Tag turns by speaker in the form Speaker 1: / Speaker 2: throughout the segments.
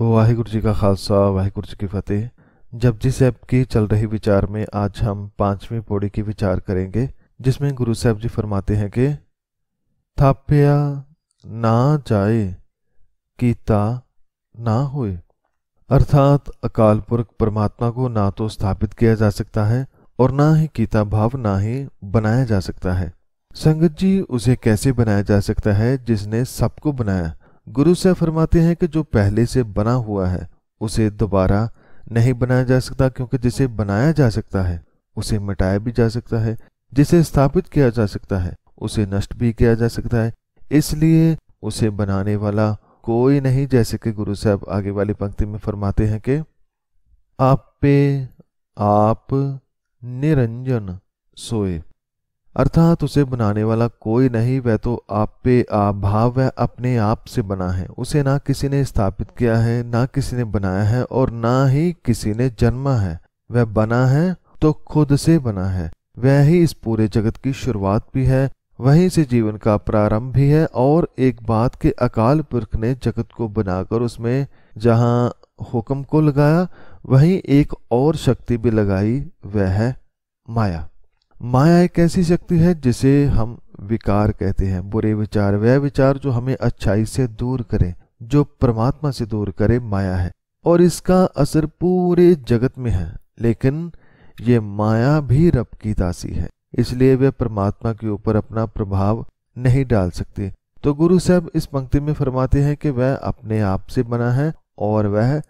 Speaker 1: वाहिगुरु जी का खालसा वाहिगुरु जी की फतेह जब जी साहब की चल रही विचार में आज हम पांचवी पौड़ी की विचार करेंगे जिसमें गुरु साहब जी फरमाते हैं कि थाप्या ना जाए कीता ना होए अर्थात अकाल पुरख परमात्मा को ना तो स्थापित किया जा सकता है और ना ही कीता भाव ना ही बनाया जा सकता है संगत जी उसे कैसे बनाया जा सकता है जिसने सबको बनाया गुरु साहब फरमाते हैं कि जो पहले से बना हुआ है उसे दोबारा नहीं बनाया जा सकता क्योंकि जिसे बनाया जा सकता है उसे मिटाया भी जा सकता है जिसे स्थापित किया जा सकता है उसे नष्ट भी किया जा सकता है इसलिए उसे बनाने वाला कोई नहीं जैसे कि गुरु साहब आगे वाली पंक्ति में फरमाते हैं कि आपे आप निरंजन सोए अर्थात उसे बनाने वाला कोई नहीं वह तो आप पे आप भाव वह अपने आप से बना है उसे ना किसी ने स्थापित किया है ना किसी ने बनाया है और ना ही किसी ने जन्मा है वह बना है तो खुद से बना है वह ही इस पूरे जगत की शुरुआत भी है वहीं से जीवन का प्रारंभ भी है और एक बात के अकाल पुरख ने जगत को बनाकर उसमें जहां हुक्म को लगाया वहीं एक और शक्ति भी लगाई वह है माया माया एक ऐसी शक्ति है जिसे हम विकार कहते हैं बुरे विचार वह विचार जो हमें अच्छाई से दूर करे जो परमात्मा से दूर करे माया है और इसका असर पूरे जगत में है लेकिन ये माया भी रब की दासी है इसलिए वे परमात्मा के ऊपर अपना प्रभाव नहीं डाल सकती तो गुरु साहब इस पंक्ति में फरमाते हैं कि वह अपने आप से बना है और वह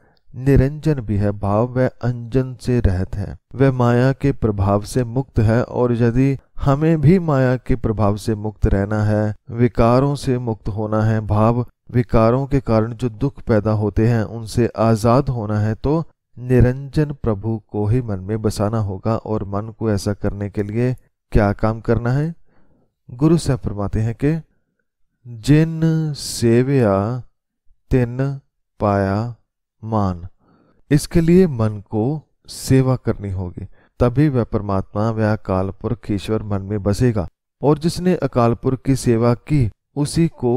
Speaker 1: निरंजन भी है भाव वह अंजन से रहत है वह माया के प्रभाव से मुक्त है और यदि हमें भी माया के प्रभाव से मुक्त रहना है विकारों से मुक्त होना है भाव विकारों के कारण जो दुख पैदा होते हैं उनसे आजाद होना है तो निरंजन प्रभु को ही मन में बसाना होगा और मन को ऐसा करने के लिए क्या काम करना है गुरु साहब फरमाते हैं कि जिन सेविया तिन पाया मान इसके लिए मन को सेवा करनी होगी तभी वह परमात्मा वह अकाल पुरख ईश्वर मन में बसेगा और जिसने अकाल पुरख की सेवा की उसी को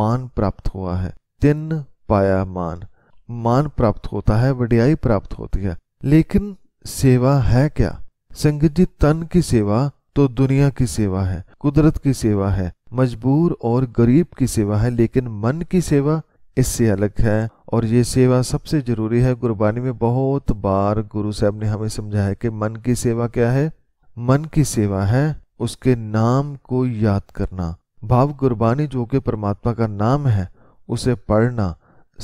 Speaker 1: मान प्राप्त हुआ है तिन पाया मान मान प्राप्त होता है वडियाई प्राप्त होती है लेकिन सेवा है क्या संगत जी तन की सेवा तो दुनिया की सेवा है कुदरत की सेवा है मजबूर और गरीब की सेवा है लेकिन मन की सेवा इससे अलग है और ये सेवा सबसे ज़रूरी है गुरबानी में बहुत बार गुरु साहब ने हमें समझाया कि मन की सेवा क्या है मन की सेवा है उसके नाम को याद करना भाव गुरबानी जो कि परमात्मा का नाम है उसे पढ़ना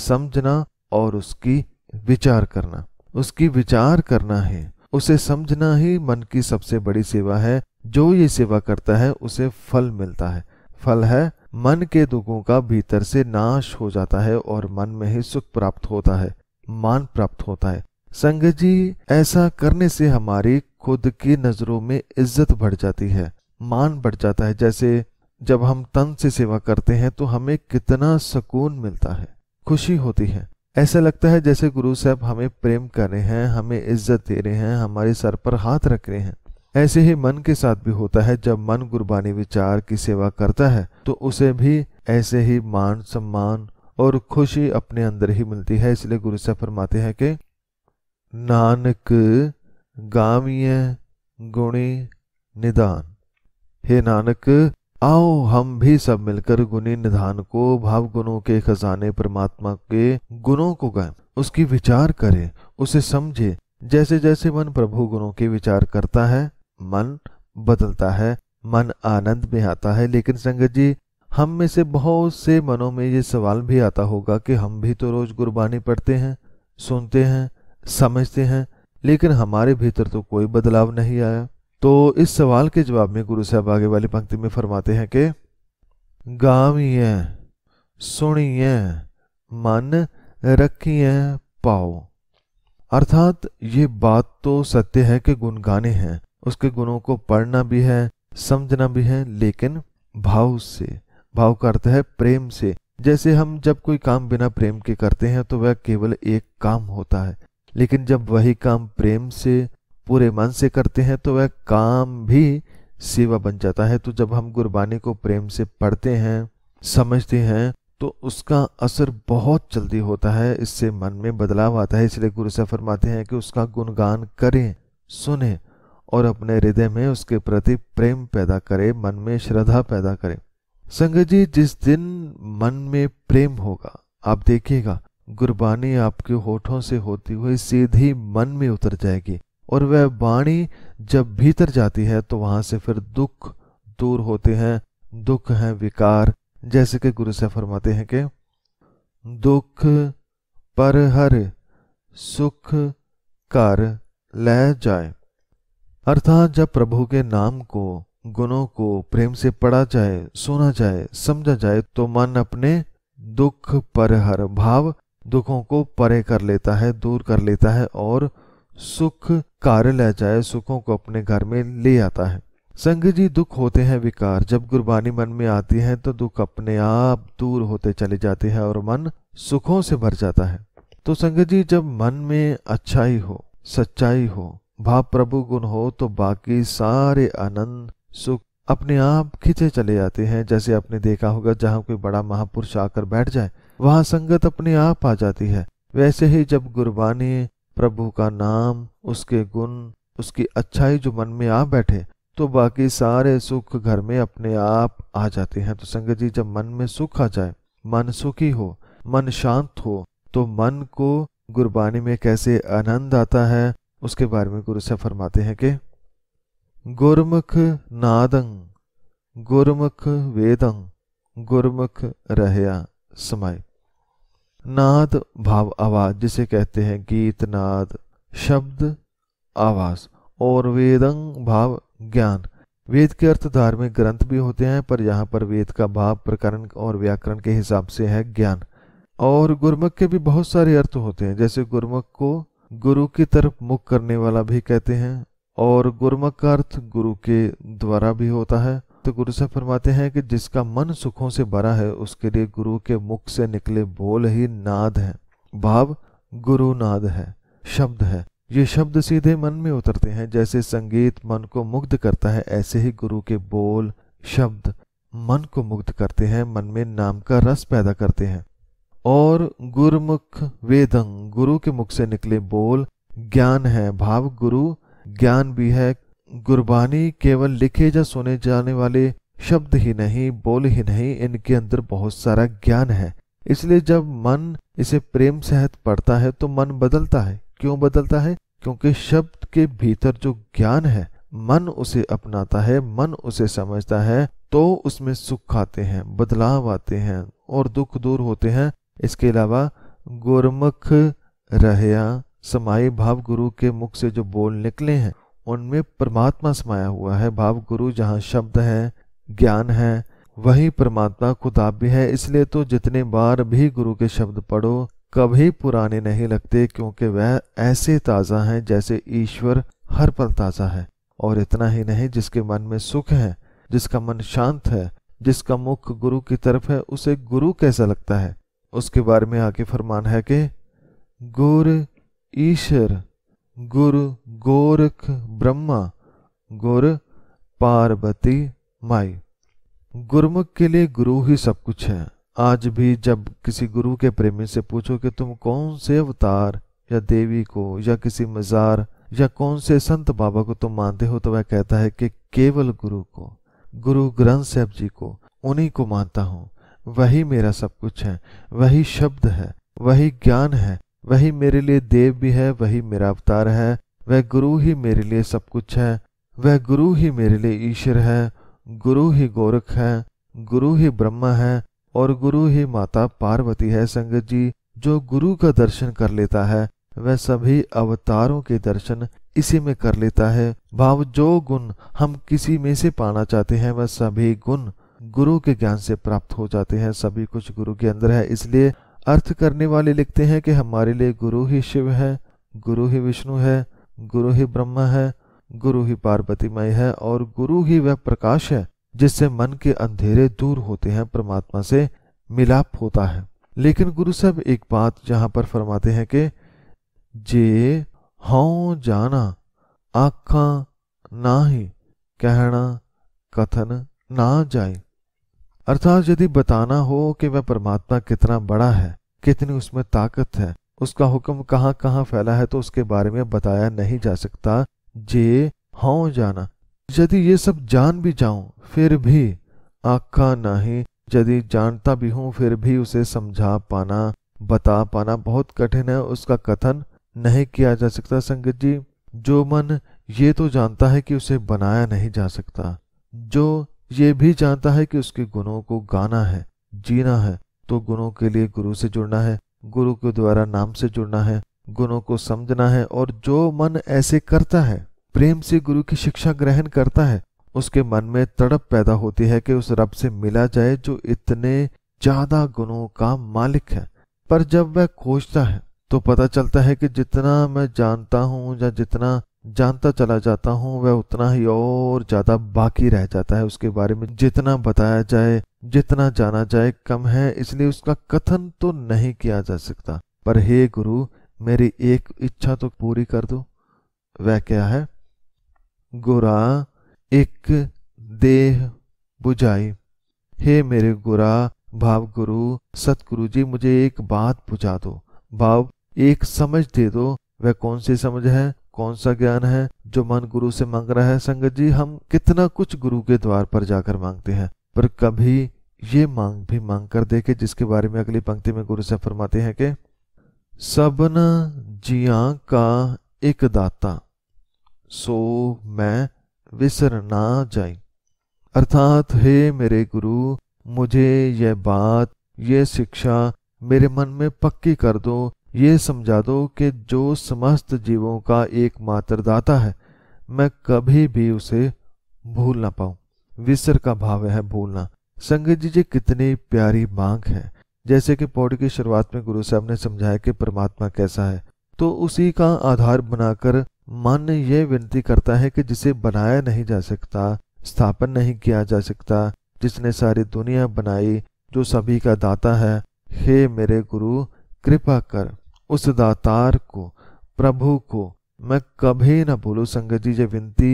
Speaker 1: समझना और उसकी विचार करना उसकी विचार करना है उसे समझना ही मन की सबसे बड़ी सेवा है जो ये सेवा करता है उसे फल मिलता है फल है मन के दुखों का भीतर से नाश हो जाता है और मन में ही सुख प्राप्त होता है मान प्राप्त होता है संघ जी ऐसा करने से हमारी खुद की नजरों में इज्जत बढ़ जाती है मान बढ़ जाता है जैसे जब हम तन से सेवा करते हैं तो हमें कितना सुकून मिलता है खुशी होती है ऐसा लगता है जैसे गुरु साहब हमें प्रेम कर रहे हैं हमें इज्जत दे रहे हैं हमारे सर पर हाथ रख रहे हैं ऐसे ही मन के साथ भी होता है जब मन गुरबानी विचार की सेवा करता है तो उसे भी ऐसे ही मान सम्मान और खुशी अपने अंदर ही मिलती है इसलिए गुरु साहब फरमाते हैं कि नानक गामीय गुणी निदान हे नानक आओ हम भी सब मिलकर गुणी निधान को भाव गुणों के खजाने परमात्मा के गुणों को गाय उसकी विचार करें उसे समझे जैसे जैसे मन प्रभु गुणों के विचार करता है मन बदलता है मन आनंद में आता है लेकिन संगत जी हम में से बहुत से मनों में ये सवाल भी आता होगा कि हम भी तो रोज गुरबानी पढ़ते हैं सुनते हैं समझते हैं लेकिन हमारे भीतर तो कोई बदलाव नहीं आया तो इस सवाल के जवाब में गुरु साहब आगे वाली पंक्ति में फरमाते हैं कि गावी सुनिए मन रखिए पाओ अर्थात ये बात तो सत्य है कि गुनगाने हैं उसके गुणों को पढ़ना भी है समझना भी है लेकिन भाव से भाव का अर्थ है प्रेम से जैसे हम जब कोई काम बिना प्रेम के करते हैं तो वह केवल एक काम होता है लेकिन जब वही काम प्रेम से पूरे मन से करते हैं तो वह काम भी सेवा बन जाता है तो जब हम गुरबानी को प्रेम से पढ़ते हैं समझते हैं तो उसका असर बहुत जल्दी होता है इससे मन में बदलाव आता है इसलिए गुरु से फरमाते हैं कि उसका गुणगान करें सुने और अपने हृदय में उसके प्रति प्रेम पैदा करे मन में श्रद्धा पैदा करे संगत जी जिस दिन मन में प्रेम होगा आप देखिएगा गुरबानी आपके होठों से होती हुई सीधी मन में उतर जाएगी और वह वाणी जब भीतर जाती है तो वहां से फिर दुख दूर होते हैं दुख हैं विकार जैसे कि गुरु से फरमाते हैं कि दुख पर हर सुख कर ले जाए अर्थात जब प्रभु के नाम को गुणों को प्रेम से पढ़ा जाए सुना जाए समझा जाए तो मन अपने दुख पर हर भाव दुखों को परे कर लेता है दूर कर लेता है और सुख कार्य ले जाए सुखों को अपने घर में ले आता है संग जी दुख होते हैं विकार जब गुरबानी मन में आती है तो दुख अपने आप दूर होते चले जाते हैं और मन सुखों से भर जाता है तो संग जी जब मन में अच्छाई हो सच्चाई हो भाव प्रभु गुण हो तो बाकी सारे आनंद सुख अपने आप खींचे चले जाते हैं जैसे आपने देखा होगा जहाँ कोई बड़ा महापुरुष आकर बैठ जाए वहाँ संगत अपने आप आ जाती है वैसे ही जब गुरबानी प्रभु का नाम उसके गुण उसकी अच्छाई जो मन में आ बैठे तो बाकी सारे सुख घर में अपने आप आ जाते हैं तो संगत जी जब मन में सुख आ जाए मन सुखी हो मन शांत हो तो मन को गुरबानी में कैसे आनंद आता है उसके बारे में गुरु से फरमाते हैं कि गुरमुख नादंग गुरमुख वेदंग गुरमुख रहया समय नाद भाव आवाज जिसे कहते हैं गीत नाद शब्द आवाज और वेदंग भाव ज्ञान वेद के अर्थ धार्मिक ग्रंथ भी होते हैं पर यहाँ पर वेद का भाव प्रकरण और व्याकरण के हिसाब से है ज्ञान और गुरमुख के भी बहुत सारे अर्थ होते हैं जैसे गुरमुख को गुरु की तरफ मुख करने वाला भी कहते हैं और गुरमुख का अर्थ गुरु के द्वारा भी होता है तो गुरु साहब फरमाते हैं कि जिसका मन सुखों से भरा है उसके लिए गुरु के मुख से निकले बोल ही नाद है भाव गुरु नाद है शब्द है ये शब्द सीधे मन में उतरते हैं जैसे संगीत मन को मुग्ध करता है ऐसे ही गुरु के बोल शब्द मन को मुग्ध करते हैं मन में नाम का रस पैदा करते हैं और गुरुमुख वेदंग गुरु के मुख से निकले बोल ज्ञान है भाव गुरु ज्ञान भी है गुरबानी केवल लिखे या सुने जाने वाले शब्द ही नहीं बोल ही नहीं इनके अंदर बहुत सारा ज्ञान है इसलिए जब मन इसे प्रेम सहित पढ़ता है तो मन बदलता है क्यों बदलता है क्योंकि शब्द के भीतर जो ज्ञान है मन उसे अपनाता है मन उसे समझता है तो उसमें सुख आते हैं बदलाव आते हैं और दुख दूर होते हैं इसके अलावा गुरमुख रहया समाये भाव गुरु के मुख से जो बोल निकले हैं उनमें परमात्मा समाया हुआ है भाव गुरु जहाँ शब्द है ज्ञान है वही परमात्मा खुदा भी है इसलिए तो जितने बार भी गुरु के शब्द पढ़ो कभी पुराने नहीं लगते क्योंकि वह ऐसे ताज़ा हैं जैसे ईश्वर हर पल ताज़ा है और इतना ही नहीं जिसके मन में सुख है जिसका मन शांत है जिसका मुख गुरु की तरफ है उसे गुरु कैसा लगता है उसके बारे में आगे फरमान है कि गुर ईश्वर गुर गोरख ब्रह्मा गुर पार्वती माई गुरमुख के लिए गुरु ही सब कुछ है आज भी जब किसी गुरु के प्रेमी से पूछो कि तुम कौन से अवतार या देवी को या किसी मज़ार या कौन से संत बाबा को तुम मानते हो तो वह कहता है कि केवल गुरु को गुरु ग्रंथ साहब जी को उन्हीं को मानता हूँ वही मेरा सब कुछ है वही शब्द है वही ज्ञान है वही मेरे लिए देव भी है वही मेरा अवतार है वह गुरु ही मेरे लिए सब कुछ है वह गुरु ही मेरे लिए ईश्वर है गुरु ही गोरख है गुरु ही ब्रह्मा है और गुरु ही माता पार्वती है संगत जी जो गुरु का दर्शन कर लेता है वह सभी अवतारों के दर्शन इसी में कर लेता है भाव जो गुण हम किसी में से पाना चाहते हैं वह सभी गुण गुरु के ज्ञान से प्राप्त हो जाते हैं सभी कुछ गुरु के अंदर है इसलिए अर्थ करने वाले लिखते हैं कि हमारे लिए गुरु ही शिव है गुरु ही विष्णु है गुरु ही ब्रह्मा है गुरु ही पार्वतीमय है और गुरु ही वह प्रकाश है जिससे मन के अंधेरे दूर होते हैं परमात्मा से मिलाप होता है लेकिन गुरु साहब एक बात जहां पर फरमाते हैं कि जे हों जाना आखा ना ही कहना कथन ना जाए अर्थात यदि बताना हो कि वह परमात्मा कितना बड़ा है कितनी उसमें ताकत है उसका हुक्म कहाँ कहाँ फैला है तो उसके बारे में बताया नहीं जा सकता जे हों जाना यदि ये सब जान भी जाऊं फिर भी आखा नहीं यदि जानता भी हूं फिर भी उसे समझा पाना बता पाना बहुत कठिन है उसका कथन नहीं किया जा सकता संगत जी जो मन ये तो जानता है कि उसे बनाया नहीं जा सकता जो ये भी जानता है कि उसके गुणों को गाना है जीना है तो गुणों के लिए गुरु से जुड़ना है गुरु के द्वारा नाम से जुड़ना है गुणों को समझना है और जो मन ऐसे करता है प्रेम से गुरु की शिक्षा ग्रहण करता है उसके मन में तड़प पैदा होती है कि उस रब से मिला जाए जो इतने ज्यादा गुणों का मालिक है पर जब वह खोजता है तो पता चलता है कि जितना मैं जानता हूं या जितना जानता चला जाता हूँ वह उतना ही और ज़्यादा बाकी रह जाता है उसके बारे में जितना बताया जाए जितना जाना जाए कम है इसलिए उसका कथन तो नहीं किया जा सकता पर हे गुरु मेरी एक इच्छा तो पूरी कर दो वह क्या है गुरा एक देह बुझाई हे मेरे गुरा भाव गुरु सतगुरु जी मुझे एक बात बुझा दो भाव एक समझ दे दो वह कौन सी समझ है कौन सा ज्ञान है जो मन गुरु से मांग रहा है संगत जी हम कितना कुछ गुरु के द्वार पर जाकर मांगते हैं पर कभी ये मांग भी मांग कर देखे जिसके बारे में अगली पंक्ति में गुरु से फरमाते हैं कि सबन जिया का एक दाता सो मैं विसर ना जाई अर्थात हे मेरे गुरु मुझे यह बात यह शिक्षा मेरे मन में पक्की कर दो ये समझा दो कि जो समस्त जीवों का एकमात्र दाता है मैं कभी भी उसे भूल ना पाऊं विसर का भाव है भूलना संगत जी जी कितनी प्यारी मांग है जैसे कि पौड़ी की शुरुआत में गुरु साहब ने समझाया कि परमात्मा कैसा है तो उसी का आधार बनाकर मन ये विनती करता है कि जिसे बनाया नहीं जा सकता स्थापन नहीं किया जा सकता जिसने सारी दुनिया बनाई जो सभी का दाता है हे मेरे गुरु कृपा कर उस दातार को प्रभु को मैं कभी न भूलू संगत जी ये विनती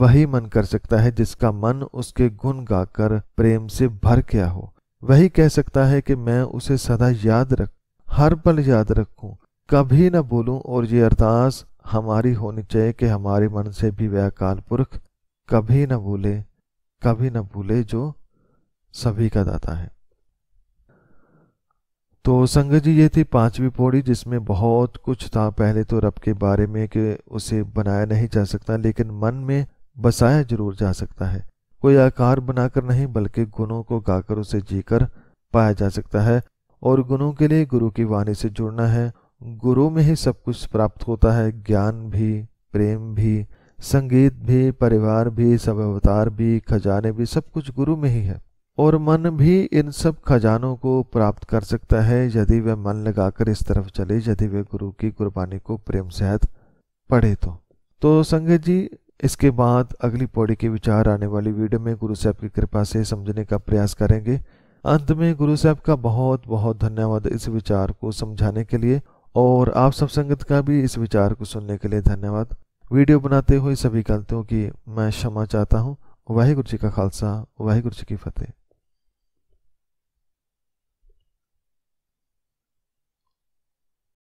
Speaker 1: वही मन कर सकता है जिसका मन उसके गुण गाकर प्रेम से भर गया हो वही कह सकता है कि मैं उसे सदा याद रख हर पल याद रखूं कभी न भूलू और ये अरदास हमारी होनी चाहिए कि हमारे मन से भी वह काल पुरुष कभी न भूले कभी न भूले जो सभी का दाता है तो संगत जी ये थी पांचवी पौड़ी जिसमें बहुत कुछ था पहले तो रब के बारे में कि उसे बनाया नहीं जा सकता लेकिन मन में बसाया जरूर जा सकता है कोई आकार बनाकर नहीं बल्कि गुणों को गाकर उसे जीकर पाया जा सकता है और गुणों के लिए गुरु की वाणी से जुड़ना है गुरु में ही सब कुछ प्राप्त होता है ज्ञान भी प्रेम भी संगीत भी परिवार भी सब अवतार भी खजाने भी सब कुछ गुरु में ही है और मन भी इन सब खजानों को प्राप्त कर सकता है यदि वह मन लगाकर इस तरफ चले यदि वे गुरु की कुर्बानी को प्रेम सहित पढ़े तो तो संगत जी इसके बाद अगली पौड़ी के विचार आने वाली वीडियो में गुरु साहब की कृपा से समझने का प्रयास करेंगे अंत में गुरु साहब का बहुत बहुत धन्यवाद इस विचार को समझाने के लिए और आप सब संगत का भी इस विचार को सुनने के लिए धन्यवाद वीडियो बनाते हुए सभी गलतियों की मैं क्षमा चाहता हूँ वाहिगुरु जी का खालसा वाहिगुरु जी की फतेह